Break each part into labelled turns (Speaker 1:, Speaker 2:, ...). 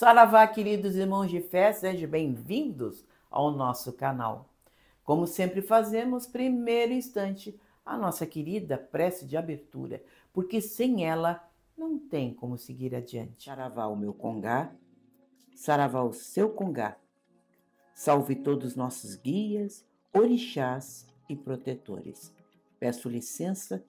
Speaker 1: Saravá, queridos irmãos de fé, sejam bem-vindos ao nosso canal. Como sempre fazemos, primeiro instante, a nossa querida prece de abertura, porque sem ela não tem como seguir adiante. Saravá o meu congá, saravá o seu congá. Salve todos nossos guias, orixás e protetores. Peço licença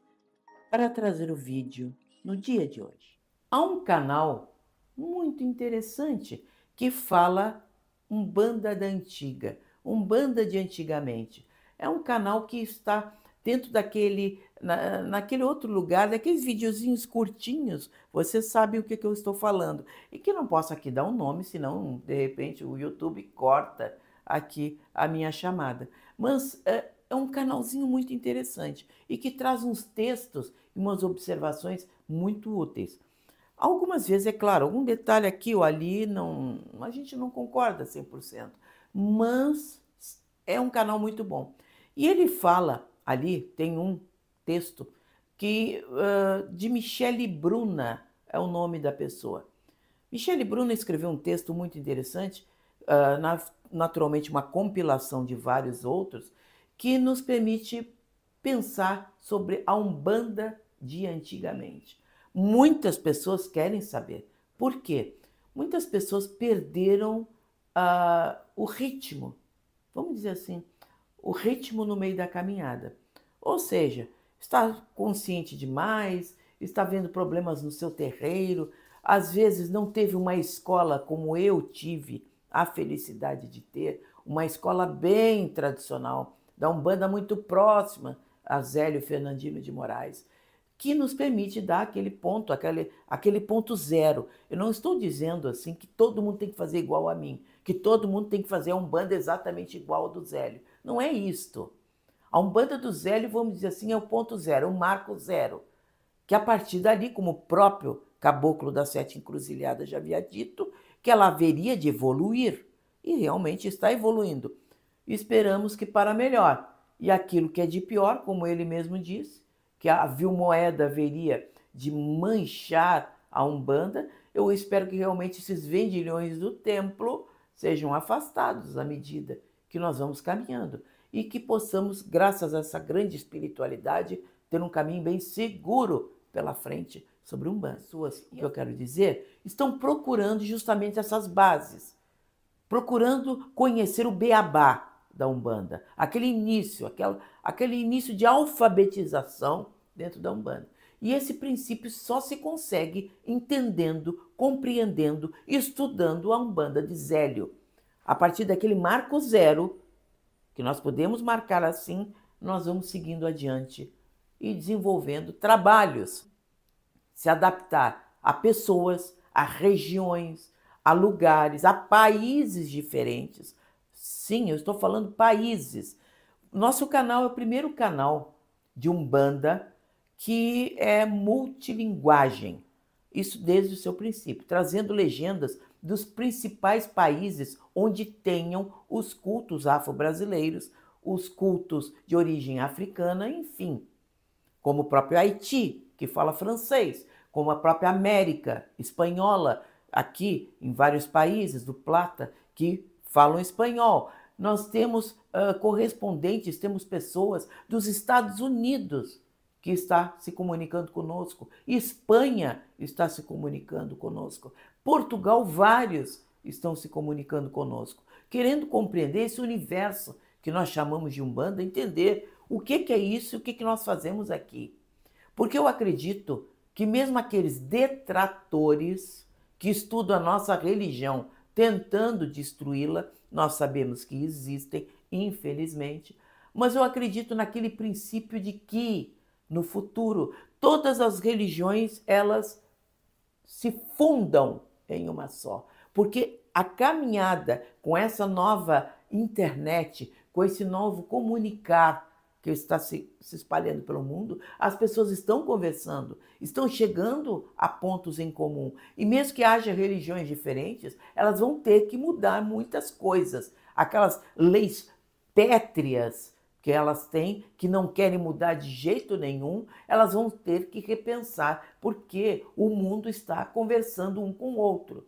Speaker 1: para trazer o vídeo no dia de hoje. Há um canal muito interessante que fala um banda da Antiga, um banda de antigamente. É um canal que está dentro daquele, na, naquele outro lugar, daqueles videozinhos curtinhos, você sabe o que, que eu estou falando. E que não posso aqui dar um nome, senão de repente o YouTube corta aqui a minha chamada. Mas é, é um canalzinho muito interessante e que traz uns textos e umas observações muito úteis. Algumas vezes, é claro, algum detalhe aqui ou ali, não, a gente não concorda 100%, mas é um canal muito bom. E ele fala ali, tem um texto, que uh, de Michele Bruna é o nome da pessoa. Michele Bruna escreveu um texto muito interessante, uh, na, naturalmente uma compilação de vários outros, que nos permite pensar sobre a Umbanda de antigamente. Muitas pessoas querem saber. Por quê? Muitas pessoas perderam uh, o ritmo, vamos dizer assim, o ritmo no meio da caminhada. Ou seja, está consciente demais, está vendo problemas no seu terreiro, às vezes não teve uma escola como eu tive a felicidade de ter, uma escola bem tradicional, da Umbanda muito próxima a Zélio Fernandino de Moraes que nos permite dar aquele ponto, aquele, aquele ponto zero. Eu não estou dizendo assim que todo mundo tem que fazer igual a mim, que todo mundo tem que fazer a Umbanda exatamente igual ao do Zélio. Não é isto. A Umbanda do Zélio, vamos dizer assim, é o ponto zero, o marco zero. Que a partir dali, como o próprio caboclo das sete encruzilhadas já havia dito, que ela haveria de evoluir. E realmente está evoluindo. Esperamos que para melhor. E aquilo que é de pior, como ele mesmo disse, que a Vilmoeda moeda haveria de manchar a Umbanda, eu espero que realmente esses vendilhões do templo sejam afastados à medida que nós vamos caminhando e que possamos, graças a essa grande espiritualidade, ter um caminho bem seguro pela frente sobre umbanda. Suas, Pessoas, que eu quero dizer, estão procurando justamente essas bases, procurando conhecer o beabá, da Umbanda, aquele início, aquela, aquele início de alfabetização dentro da Umbanda. E esse princípio só se consegue entendendo, compreendendo, estudando a Umbanda de Zélio. A partir daquele marco zero, que nós podemos marcar assim, nós vamos seguindo adiante e desenvolvendo trabalhos, se adaptar a pessoas, a regiões, a lugares, a países diferentes, Sim, eu estou falando países. Nosso canal é o primeiro canal de Umbanda que é multilinguagem. Isso desde o seu princípio, trazendo legendas dos principais países onde tenham os cultos afro-brasileiros, os cultos de origem africana, enfim. Como o próprio Haiti, que fala francês, como a própria América espanhola, aqui em vários países do Plata, que falam espanhol. Nós temos uh, correspondentes, temos pessoas dos Estados Unidos que está se comunicando conosco. Espanha está se comunicando conosco. Portugal, vários estão se comunicando conosco, querendo compreender esse universo que nós chamamos de Umbanda, entender o que, que é isso e o que, que nós fazemos aqui. Porque eu acredito que mesmo aqueles detratores que estudam a nossa religião tentando destruí-la. Nós sabemos que existem, infelizmente, mas eu acredito naquele princípio de que no futuro todas as religiões elas se fundam em uma só, porque a caminhada com essa nova internet, com esse novo comunicar que está se, se espalhando pelo mundo, as pessoas estão conversando, estão chegando a pontos em comum. E mesmo que haja religiões diferentes, elas vão ter que mudar muitas coisas. Aquelas leis pétreas que elas têm, que não querem mudar de jeito nenhum, elas vão ter que repensar, porque o mundo está conversando um com o outro.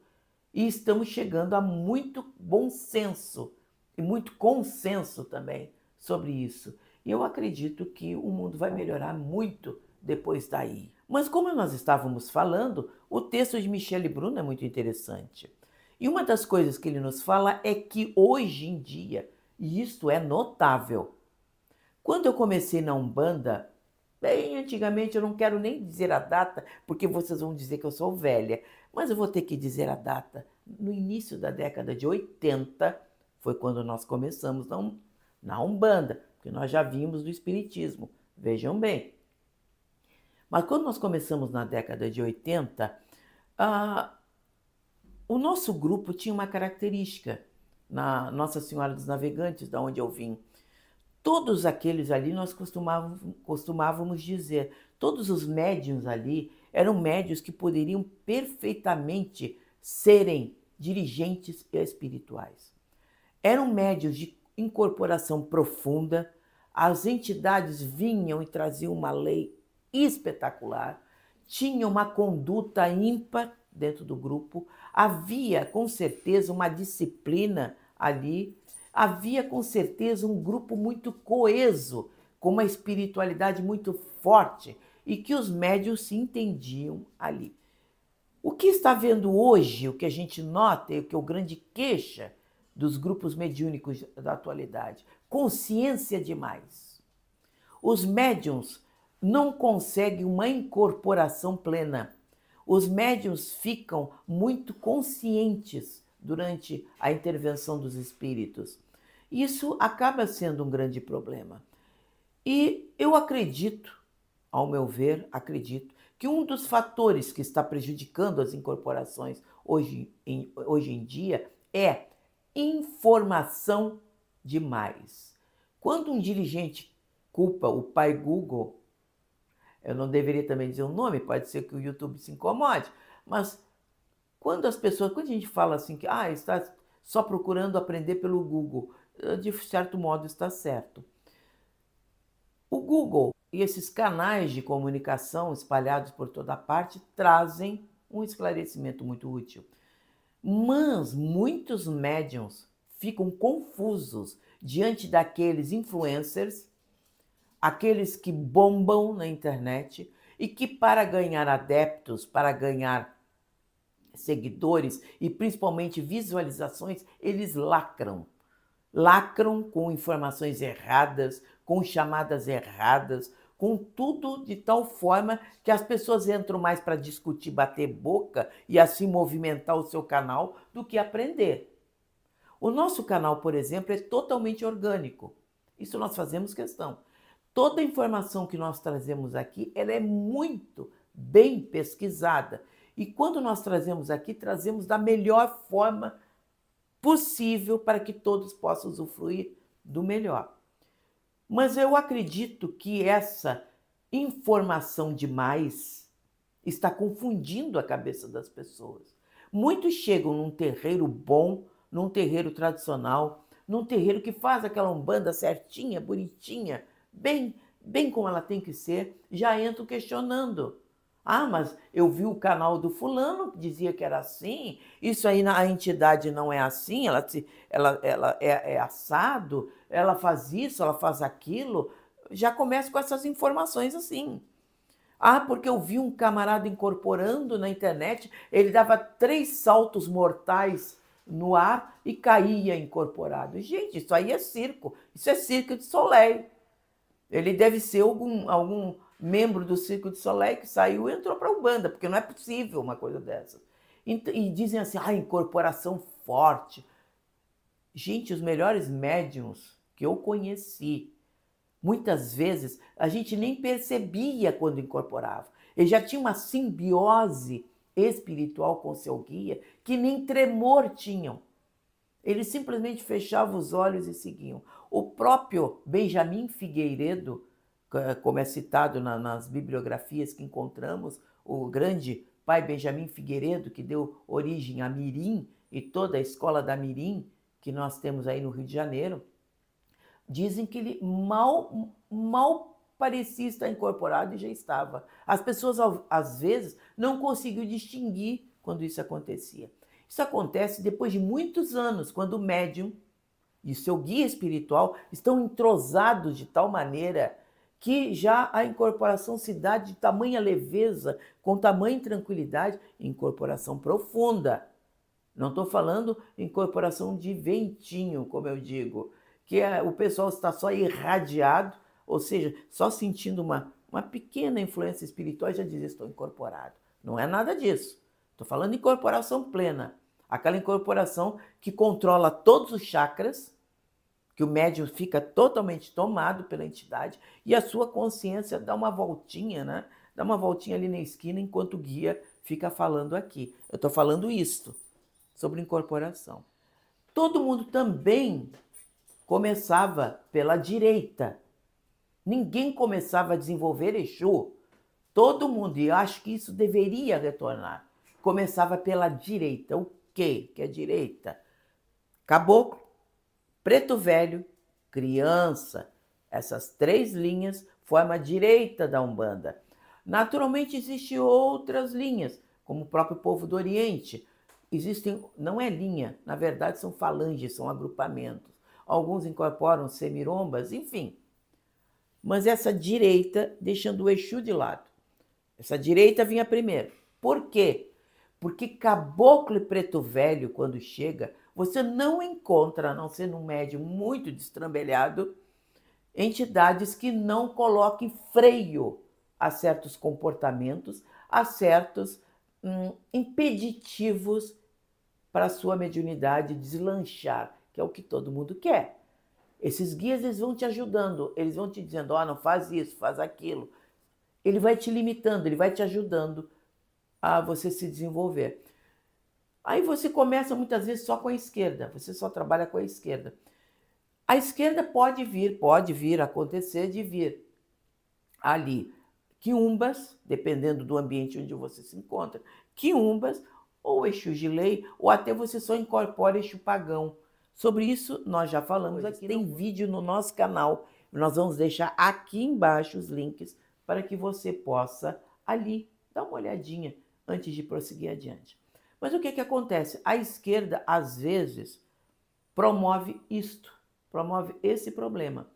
Speaker 1: E estamos chegando a muito bom senso e muito consenso também sobre isso. E eu acredito que o mundo vai melhorar muito depois daí. Mas como nós estávamos falando, o texto de Michele Bruno é muito interessante. E uma das coisas que ele nos fala é que hoje em dia, e isto é notável, quando eu comecei na Umbanda, bem antigamente, eu não quero nem dizer a data, porque vocês vão dizer que eu sou velha, mas eu vou ter que dizer a data. No início da década de 80, foi quando nós começamos na Umbanda que nós já vimos do Espiritismo. Vejam bem. Mas quando nós começamos na década de 80, ah, o nosso grupo tinha uma característica na Nossa Senhora dos Navegantes, da onde eu vim. Todos aqueles ali nós costumávamos, costumávamos dizer, todos os médiums ali eram médiums que poderiam perfeitamente serem dirigentes espirituais. Eram médiums de incorporação profunda, as entidades vinham e traziam uma lei espetacular, tinha uma conduta ímpar dentro do grupo, havia com certeza uma disciplina ali, havia com certeza um grupo muito coeso, com uma espiritualidade muito forte e que os médios se entendiam ali. O que está vendo hoje, o que a gente nota e o que é o grande queixa dos grupos mediúnicos da atualidade. Consciência demais. Os médiums não conseguem uma incorporação plena. Os médiums ficam muito conscientes durante a intervenção dos espíritos. Isso acaba sendo um grande problema. E eu acredito, ao meu ver, acredito que um dos fatores que está prejudicando as incorporações hoje em, hoje em dia é informação demais. Quando um dirigente culpa o pai Google, eu não deveria também dizer o um nome, pode ser que o YouTube se incomode, mas quando as pessoas, quando a gente fala assim que ah, está só procurando aprender pelo Google, eh, de certo modo está certo. O Google e esses canais de comunicação espalhados por toda parte trazem um esclarecimento muito útil. Mas muitos médiums ficam confusos diante daqueles influencers, aqueles que bombam na internet e que, para ganhar adeptos, para ganhar seguidores e principalmente visualizações, eles lacram. Lacram com informações erradas, com chamadas erradas, com tudo de tal forma que as pessoas entram mais para discutir, bater boca e assim movimentar o seu canal do que aprender. O nosso canal, por exemplo, é totalmente orgânico. Isso nós fazemos questão. Toda a informação que nós trazemos aqui, ela é muito bem pesquisada. E quando nós trazemos aqui, trazemos da melhor forma possível para que todos possam usufruir do melhor. Mas eu acredito que essa informação demais está confundindo a cabeça das pessoas. Muitos chegam num terreiro bom, num terreiro tradicional, num terreiro que faz aquela umbanda certinha, bonitinha, bem, bem como ela tem que ser, já entram questionando. Ah, mas eu vi o canal do fulano que dizia que era assim, isso aí na entidade não é assim, ela, se, ela, ela é, é assado, ela faz isso, ela faz aquilo. Já começa com essas informações assim. Ah, porque eu vi um camarada incorporando na internet, ele dava três saltos mortais no ar e caía incorporado. Gente, isso aí é circo, isso é circo de Soleil. Ele deve ser algum, algum membro do Circo de Soleil que saiu e entrou para a Umbanda, porque não é possível uma coisa dessa. E, e dizem assim, ah, incorporação forte. Gente, os melhores médiums que eu conheci, muitas vezes a gente nem percebia quando incorporava. Ele já tinha uma simbiose espiritual com seu guia que nem tremor tinham. Eles simplesmente fechavam os olhos e seguiam. O próprio Benjamin Figueiredo, eh, como é citado na, nas bibliografias que encontramos, o grande pai Benjamin Figueiredo, que deu origem a Mirim e toda a escola da Mirim, que nós temos aí no Rio de Janeiro, dizem que ele mal, mal parecia estar incorporado e já estava. As pessoas, às vezes, não conseguiam distinguir quando isso acontecia. Isso acontece depois de muitos anos, quando o médium e seu guia espiritual estão entrosados de tal maneira que já a incorporação se dá de tamanha leveza, com tamanha tranquilidade, incorporação profunda. Não estou falando incorporação de ventinho, como eu digo, que é, o pessoal está só irradiado, ou seja, só sentindo uma, uma pequena influência espiritual e já diz: estou incorporado. Não é nada disso. Estou falando incorporação plena, aquela incorporação que controla todos os chakras que o médium fica totalmente tomado pela entidade e a sua consciência dá uma voltinha, né? Dá uma voltinha ali na esquina enquanto o guia fica falando aqui. Eu estou falando isto sobre incorporação. Todo mundo também começava pela direita. Ninguém começava a desenvolver Exu. Todo mundo, e eu acho que isso deveria retornar, começava pela direita. O quê que é direita? Caboclo, Preto Velho, Criança. Essas três linhas formam a direita da Umbanda. Naturalmente, existem outras linhas, como o próprio povo do Oriente. Existem, não é linha, na verdade são falanges, são agrupamentos. Alguns incorporam semirombas, enfim. Mas essa direita, deixando o Exu de lado. Essa direita vinha primeiro. Por quê? Porque caboclo e preto velho, quando chega, você não encontra, a não ser num médium muito destrambelhado, entidades que não coloquem freio a certos comportamentos, a certos hum, impeditivos para a sua mediunidade deslanchar, que é o que todo mundo quer. Esses guias eles vão te ajudando, eles vão te dizendo, ó, oh, não faz isso, faz aquilo. Ele vai te limitando, ele vai te ajudando a você se desenvolver. Aí você começa muitas vezes só com a esquerda, você só trabalha com a esquerda. A esquerda pode vir, pode vir acontecer de vir ali quiumbas, dependendo do ambiente onde você se encontra, quiumbas ou eixo de lei, ou até você só incorpora eixo pagão. Sobre isso nós já falamos pois aqui, tem não... vídeo no nosso canal. Nós vamos deixar aqui embaixo os links para que você possa ali dar uma olhadinha antes de prosseguir adiante. Mas o que, que acontece? A esquerda, às vezes, promove isto, promove esse problema.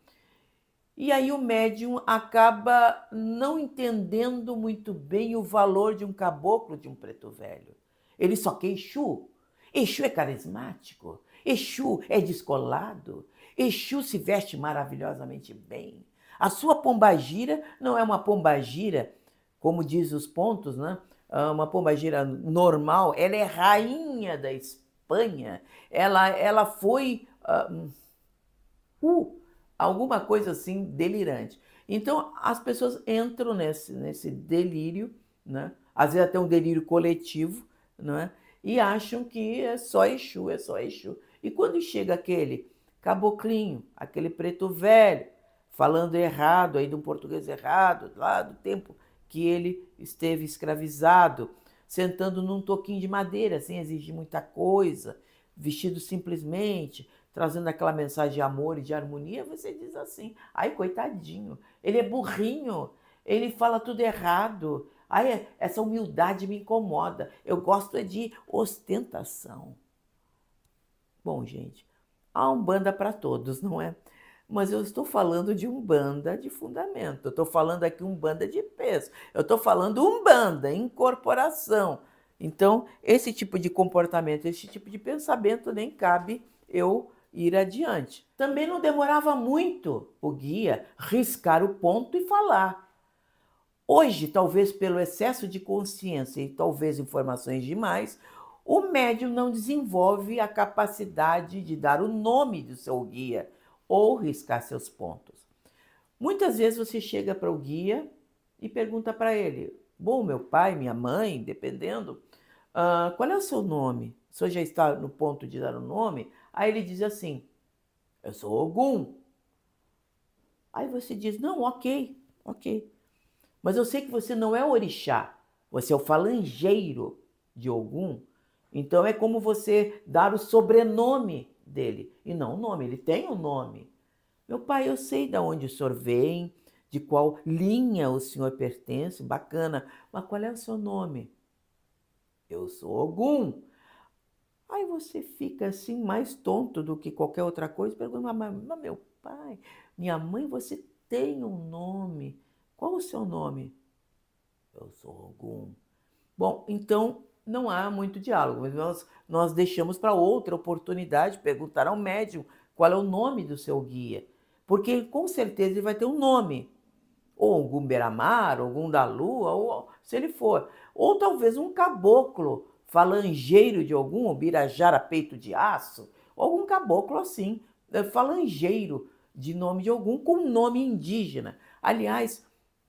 Speaker 1: E aí o médium acaba não entendendo muito bem o valor de um caboclo, de um preto velho. Ele só quer Exu. Exu é carismático, Exu é descolado, Exu se veste maravilhosamente bem. A sua pombagira não é uma pombagira, como diz os pontos, né? uma pombagira normal, ela é rainha da Espanha, ela, ela foi uh, alguma coisa assim delirante. Então as pessoas entram nesse, nesse delírio, né? às vezes até um delírio coletivo, né? e acham que é só Exu, é só Exu. E quando chega aquele caboclinho, aquele preto velho, falando errado aí do português errado, lá do tempo que ele esteve escravizado, sentando num toquinho de madeira, sem exigir muita coisa, vestido simplesmente, trazendo aquela mensagem de amor e de harmonia, você diz assim: ai, coitadinho, ele é burrinho, ele fala tudo errado. Ai, é, essa humildade me incomoda. Eu gosto é de ostentação. Bom, gente, há um banda para todos, não é? mas eu estou falando de um banda de fundamento. Eu estou falando aqui um banda de peso. Eu estou falando um banda, incorporação. Então, esse tipo de comportamento, esse tipo de pensamento nem cabe eu ir adiante. Também não demorava muito o guia riscar o ponto e falar. Hoje, talvez pelo excesso de consciência e talvez informações demais, o médium não desenvolve a capacidade de dar o nome do seu guia ou riscar seus pontos. Muitas vezes você chega para o guia e pergunta para ele: Bom, meu pai, minha mãe, dependendo, uh, qual é o seu nome? O senhor já está no ponto de dar o um nome? Aí ele diz assim: Eu sou Ogum. Aí você diz: Não, ok, ok. Mas eu sei que você não é orixá, você é o falangeiro de Ogum. Então é como você dar o sobrenome dele e não o nome. Ele tem o um nome. Meu pai, eu sei de onde o senhor vem, de qual linha o senhor pertence, bacana, mas qual é o seu nome? Eu sou Ogum. Aí você fica assim, mais tonto do que qualquer outra coisa, pergunta, mas, mas meu pai, minha mãe, você tem um nome. Qual o seu nome? Eu sou Ogum. Bom, então não há muito diálogo, mas nós, nós deixamos para outra oportunidade perguntar ao médium qual é o nome do seu guia, porque com certeza ele vai ter um nome, ou algum beramar, ou da Lua, ou se ele for, ou talvez um caboclo falangeiro de algum birajara peito de aço, ou algum caboclo assim, eh, falangeiro de nome de algum com nome indígena. Aliás,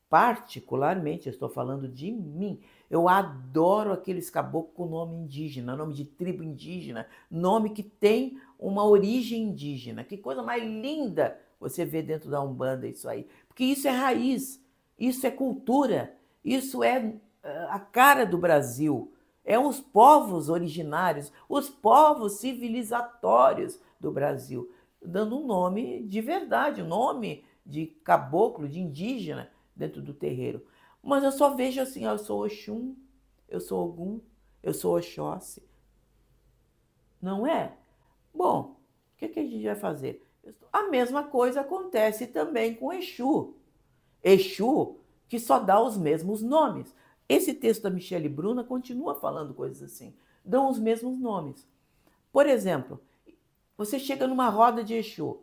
Speaker 1: particularmente, eu estou falando de mim. Eu adoro aqueles caboclos com nome indígena, nome de tribo indígena, nome que tem uma origem indígena. Que coisa mais linda você vê dentro da Umbanda isso aí. Porque isso é raiz, isso é cultura, isso é eh, a cara do Brasil. É os povos originários, os povos civilizatórios do Brasil, dando um nome de verdade, um nome de caboclo, de indígena dentro do terreiro. Mas eu só vejo assim, ó, eu sou Oxum, eu sou Ogum, eu sou Oxóssi. Não é? Bom, o que, é que a gente vai fazer? A mesma coisa acontece também com Exu. Exu, que só dá os mesmos nomes. Esse texto da Michele Bruna continua falando coisas assim, dão os mesmos nomes. Por exemplo, você chega numa roda de Exu,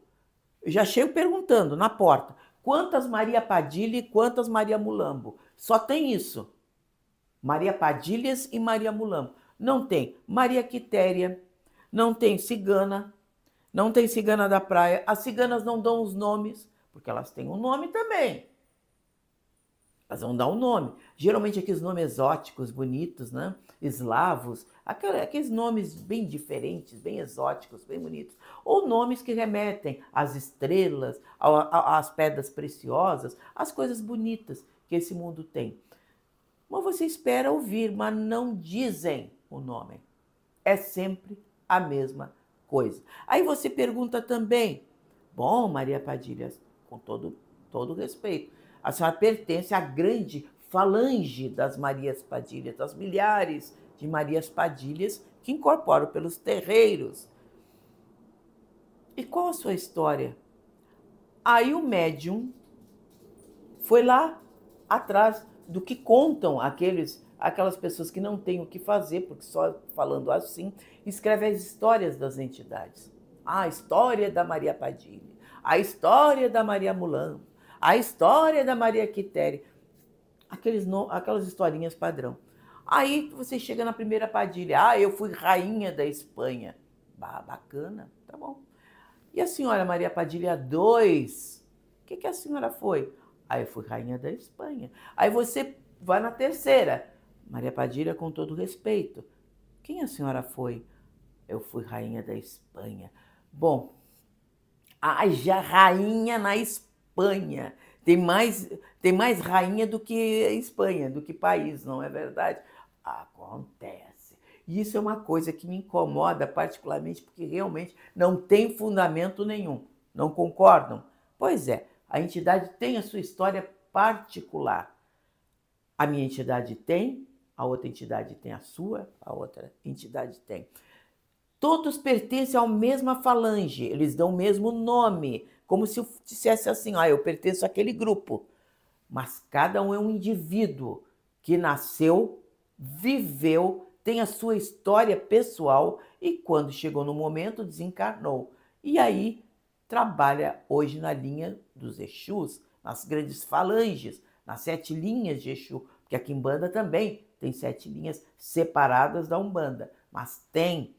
Speaker 1: eu já chego perguntando na porta, quantas Maria Padilha e quantas Maria Mulambo? Só tem isso. Maria Padilhas e Maria Mulambo. Não tem Maria Quitéria, não tem Cigana, não tem Cigana da Praia. As ciganas não dão os nomes, porque elas têm um nome também. Elas vão dar um nome. Geralmente aqueles nomes exóticos, bonitos, né? Eslavos, aqueles nomes bem diferentes, bem exóticos, bem bonitos. Ou nomes que remetem às estrelas, às pedras preciosas, às coisas bonitas que esse mundo tem. Mas você espera ouvir, mas não dizem o nome. É sempre a mesma coisa. Aí você pergunta também, bom, Maria Padilha, com todo, todo respeito, a senhora pertence à grande falange das Marias Padilhas, das milhares de Marias Padilhas que incorporam pelos terreiros. E qual a sua história? Aí o médium foi lá atrás do que contam aqueles aquelas pessoas que não têm o que fazer, porque só falando assim, escreve as histórias das entidades. Ah, a história da Maria Padilha, a história da Maria Mulan, a história da Maria Quitéria, aqueles no, aquelas historinhas padrão. Aí você chega na primeira Padilha, ah, eu fui rainha da Espanha. Bah, bacana, tá bom. E a senhora Maria Padilha 2, o que, que a senhora foi? Aí eu fui rainha da Espanha. Aí você vai na terceira. Maria Padilha, com todo respeito. Quem a senhora foi? Eu fui rainha da Espanha. Bom, haja rainha na Espanha. Tem mais, tem mais rainha do que Espanha, do que país, não é verdade? Acontece. E isso é uma coisa que me incomoda particularmente, porque realmente não tem fundamento nenhum. Não concordam? Pois é. A entidade tem a sua história particular. A minha entidade tem, a outra entidade tem a sua, a outra entidade tem. Todos pertencem à mesma falange, eles dão o mesmo nome, como se eu dissesse assim: ah, eu pertenço àquele grupo. Mas cada um é um indivíduo que nasceu, viveu, tem a sua história pessoal e, quando chegou no momento, desencarnou. E aí trabalha hoje na linha dos Exus, nas grandes falanges, nas sete linhas de Exu, porque a Quimbanda também tem sete linhas separadas da Umbanda, mas tem.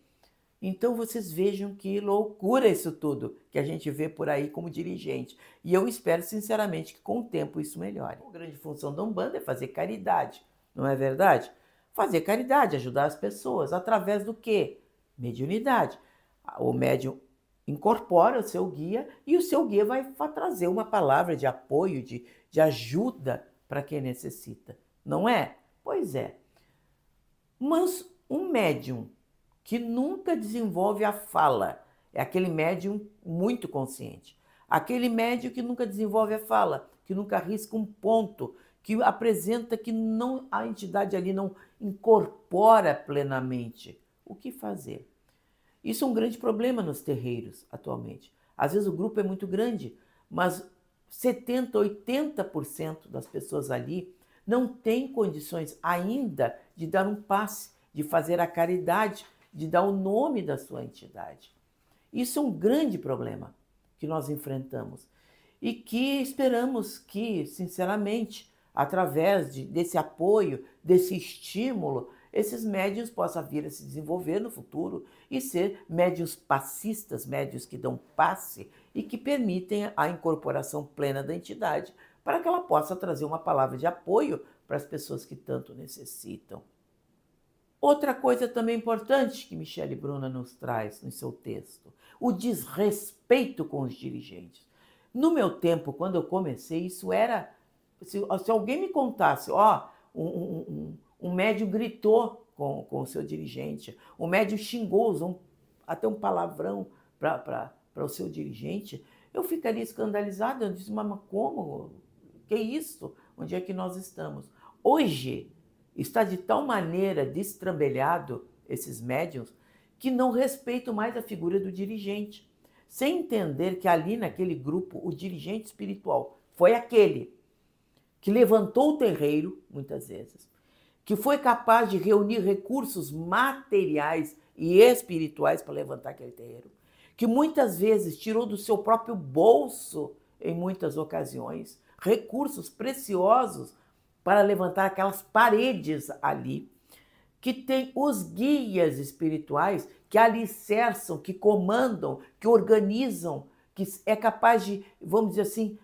Speaker 1: Então vocês vejam que loucura isso tudo que a gente vê por aí como dirigente. E eu espero sinceramente que com o tempo isso melhore. A grande função da Umbanda é fazer caridade, não é verdade? Fazer caridade, ajudar as pessoas através do quê? Mediunidade. O médium Incorpora o seu guia e o seu guia vai trazer uma palavra de apoio, de, de ajuda para quem necessita, não é? Pois é. Mas um médium que nunca desenvolve a fala, é aquele médium muito consciente. Aquele médium que nunca desenvolve a fala, que nunca arrisca um ponto, que apresenta que não a entidade ali não incorpora plenamente. O que fazer? Isso é um grande problema nos terreiros atualmente. Às vezes o grupo é muito grande, mas 70%, 80% das pessoas ali não têm condições ainda de dar um passe, de fazer a caridade, de dar o nome da sua entidade. Isso é um grande problema que nós enfrentamos e que esperamos que, sinceramente, através de, desse apoio, desse estímulo, esses médios possam vir a se desenvolver no futuro e ser médios passistas, médios que dão passe e que permitem a incorporação plena da entidade para que ela possa trazer uma palavra de apoio para as pessoas que tanto necessitam. Outra coisa também importante que Michele Bruna nos traz no seu texto, o desrespeito com os dirigentes. No meu tempo, quando eu comecei, isso era. Se, se alguém me contasse, ó, oh, um, um, um médium gritou com, com o seu dirigente, o médium xingou, usou até um palavrão para o seu dirigente. Eu ficaria escandalizado, eu disse, mas como? Que isso? Onde é que nós estamos? Hoje está de tal maneira destrambelhado esses médiums que não respeitam mais a figura do dirigente, sem entender que ali naquele grupo o dirigente espiritual foi aquele que levantou o terreiro, muitas vezes, que foi capaz de reunir recursos materiais e espirituais para levantar aquele terreiro, que muitas vezes tirou do seu próprio bolso, em muitas ocasiões, recursos preciosos para levantar aquelas paredes ali, que tem os guias espirituais que alicerçam, que comandam, que organizam, que é capaz de, vamos dizer assim,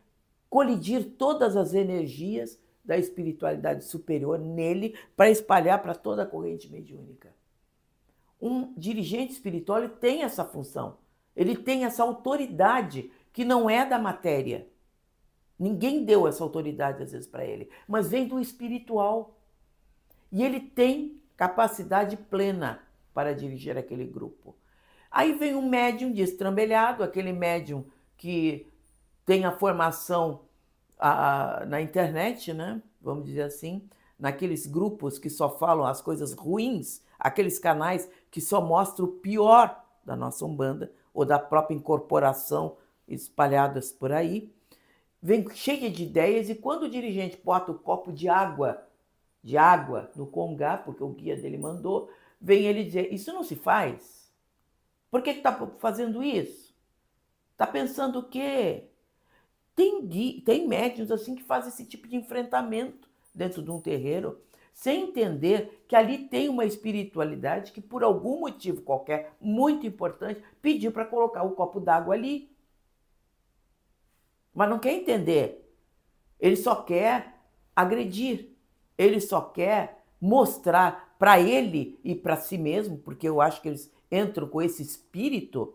Speaker 1: colidir todas as energias da espiritualidade superior nele para espalhar para toda a corrente mediúnica. Um dirigente espiritual tem essa função, ele tem essa autoridade que não é da matéria. Ninguém deu essa autoridade às vezes para ele, mas vem do espiritual. E ele tem capacidade plena para dirigir aquele grupo. Aí vem um médium destrambelhado, aquele médium que tem a formação a, na internet, né? Vamos dizer assim, naqueles grupos que só falam as coisas ruins, aqueles canais que só mostram o pior da nossa Umbanda ou da própria incorporação espalhadas por aí, vem cheia de ideias e quando o dirigente bota o copo de água, de água no congá, porque o guia dele mandou, vem ele dizer, isso não se faz? Por que está fazendo isso? Está pensando o quê? Tem, tem médiuns assim que fazem esse tipo de enfrentamento dentro de um terreiro, sem entender que ali tem uma espiritualidade que, por algum motivo qualquer, muito importante, pediu para colocar o um copo d'água ali. Mas não quer entender. Ele só quer agredir. Ele só quer mostrar para ele e para si mesmo, porque eu acho que eles entram com esse espírito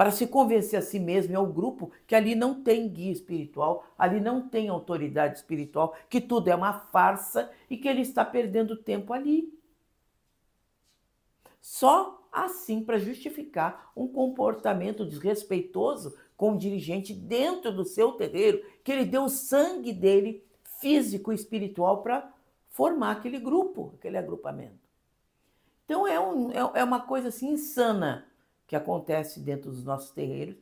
Speaker 1: para se convencer a si mesmo e é ao grupo que ali não tem guia espiritual, ali não tem autoridade espiritual, que tudo é uma farsa e que ele está perdendo tempo ali. Só assim para justificar um comportamento desrespeitoso com o dirigente dentro do seu terreiro, que ele deu o sangue dele, físico e espiritual, para formar aquele grupo, aquele agrupamento. Então é, um, é, é uma coisa assim insana que acontece dentro dos nossos terreiros.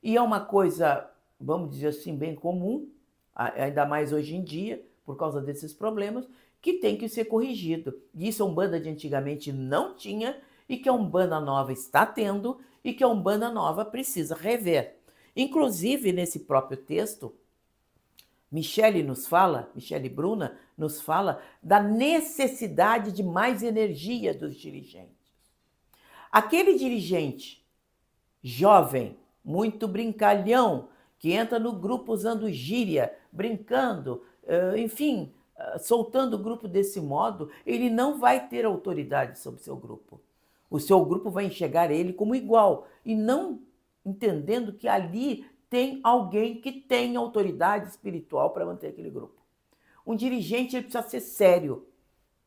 Speaker 1: E é uma coisa, vamos dizer assim, bem comum, ainda mais hoje em dia, por causa desses problemas, que tem que ser corrigido. E isso a é Umbanda de antigamente não tinha, e que a é Umbanda nova está tendo, e que a é Umbanda nova precisa rever. Inclusive, nesse próprio texto, Michele nos fala, Michele Bruna nos fala da necessidade de mais energia dos dirigentes. Aquele dirigente jovem, muito brincalhão, que entra no grupo usando gíria, brincando, eh, enfim, eh, soltando o grupo desse modo, ele não vai ter autoridade sobre o seu grupo. O seu grupo vai enxergar ele como igual e não entendendo que ali tem alguém que tem autoridade espiritual para manter aquele grupo. Um dirigente ele precisa ser sério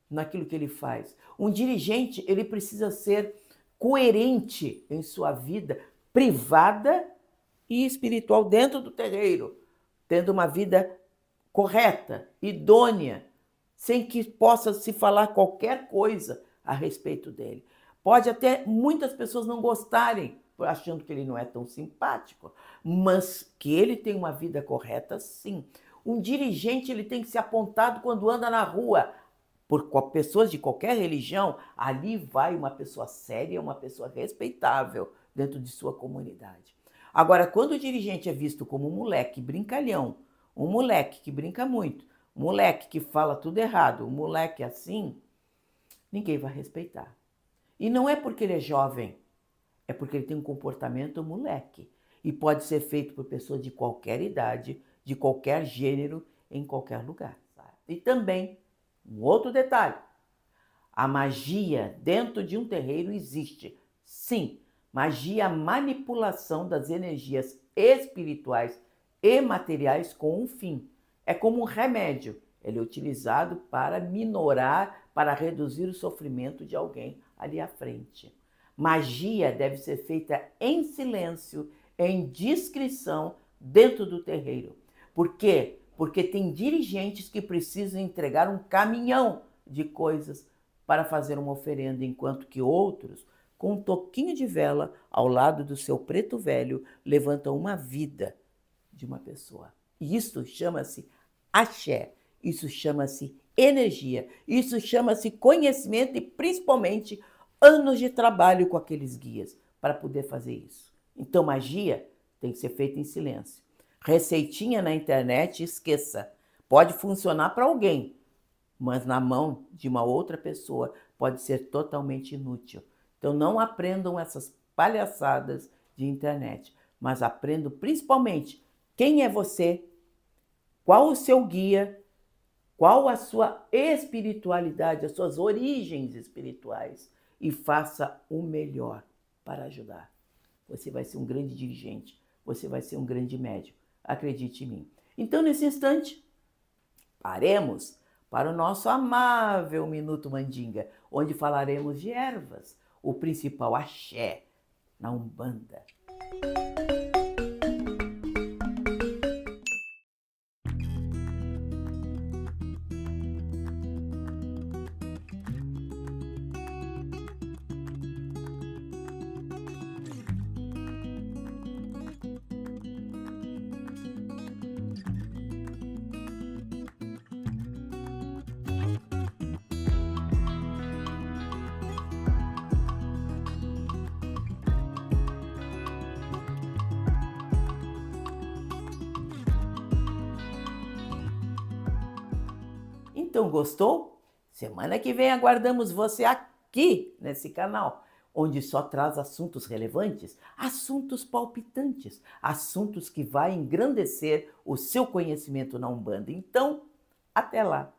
Speaker 1: naquilo que ele faz. Um dirigente ele precisa ser coerente em sua vida privada e espiritual dentro do terreiro, tendo uma vida correta, idônea, sem que possa se falar qualquer coisa a respeito dele. Pode até muitas pessoas não gostarem, achando que ele não é tão simpático, mas que ele tem uma vida correta, sim. Um dirigente ele tem que ser apontado quando anda na rua, por pessoas de qualquer religião, ali vai uma pessoa séria, uma pessoa respeitável dentro de sua comunidade. Agora, quando o dirigente é visto como um moleque brincalhão, um moleque que brinca muito, um moleque que fala tudo errado, um moleque assim, ninguém vai respeitar. E não é porque ele é jovem, é porque ele tem um comportamento moleque. E pode ser feito por pessoas de qualquer idade, de qualquer gênero, em qualquer lugar. E também um outro detalhe: a magia dentro de um terreiro existe. Sim, magia é a manipulação das energias espirituais e materiais com um fim. É como um remédio. Ele é utilizado para minorar, para reduzir o sofrimento de alguém ali à frente. Magia deve ser feita em silêncio, em discrição, dentro do terreiro, por quê porque tem dirigentes que precisam entregar um caminhão de coisas para fazer uma oferenda, enquanto que outros, com um toquinho de vela ao lado do seu preto velho, levantam uma vida de uma pessoa. E isso chama-se axé, isso chama-se energia, isso chama-se conhecimento e principalmente anos de trabalho com aqueles guias para poder fazer isso. Então, magia tem que ser feita em silêncio receitinha na internet, esqueça. Pode funcionar para alguém, mas na mão de uma outra pessoa pode ser totalmente inútil. Então não aprendam essas palhaçadas de internet, mas aprendam principalmente quem é você, qual o seu guia, qual a sua espiritualidade, as suas origens espirituais e faça o melhor para ajudar. Você vai ser um grande dirigente, você vai ser um grande médico acredite em mim. Então, nesse instante, paremos para o nosso amável Minuto Mandinga, onde falaremos de ervas, o principal axé na Umbanda. Então, gostou? Semana que vem aguardamos você aqui nesse canal, onde só traz assuntos relevantes, assuntos palpitantes, assuntos que vai engrandecer o seu conhecimento na Umbanda. Então, até lá!